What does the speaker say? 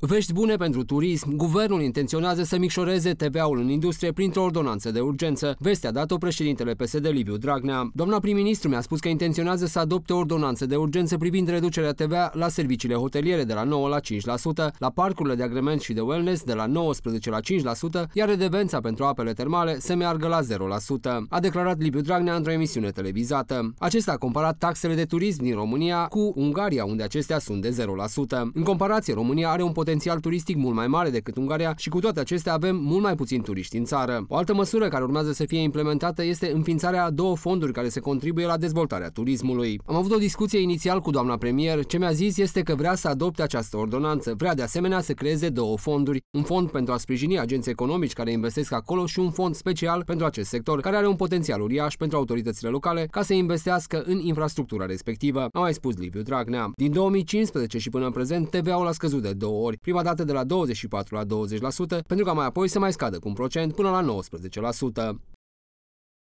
Vești bune pentru turism, guvernul intenționează să micșoreze TVA-ul în industrie printr-o ordonanță de urgență. Vestea dat-o președintele PSD Liviu Dragnea. Doamna prim-ministru mi-a spus că intenționează să adopte o ordonanță de urgență privind reducerea TVA la serviciile hoteliere de la 9 la 5%, la parcurile de agrement și de wellness de la 19 la 5%, iar redevența pentru apele termale se meargă la 0%, a declarat Liviu Dragnea într-o emisiune televizată. Acesta a comparat taxele de turism din România cu Ungaria, unde acestea sunt de 0%. În comparație, România are un potențial potențial turistic mult mai mare decât Ungaria și cu toate acestea avem mult mai puțin turiști în țară. O altă măsură care urmează să fie implementată este înființarea a două fonduri care se contribuie la dezvoltarea turismului. Am avut o discuție inițial cu doamna premier. Ce mi-a zis este că vrea să adopte această ordonanță. Vrea de asemenea să creeze două fonduri. Un fond pentru a sprijini agenții economici care investesc acolo și un fond special pentru acest sector, care are un potențial uriaș pentru autoritățile locale ca să investească în infrastructura respectivă, a mai spus Liviu Dragnea. Din 2015 și până în prezent, TVA-ul a scăzut de două ori. Deci, prima dată de la 24 la 20%, pentru ca mai apoi să mai scadă cu un procent până la 19%.